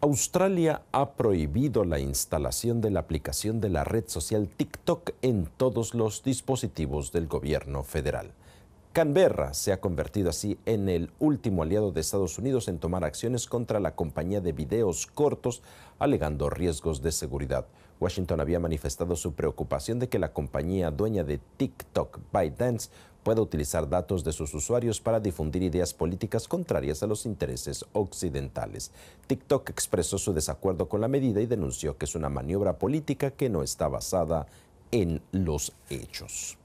Australia ha prohibido la instalación de la aplicación de la red social TikTok en todos los dispositivos del gobierno federal. Canberra se ha convertido así en el último aliado de Estados Unidos en tomar acciones contra la compañía de videos cortos, alegando riesgos de seguridad. Washington había manifestado su preocupación de que la compañía dueña de TikTok, ByteDance, Puede utilizar datos de sus usuarios para difundir ideas políticas contrarias a los intereses occidentales. TikTok expresó su desacuerdo con la medida y denunció que es una maniobra política que no está basada en los hechos.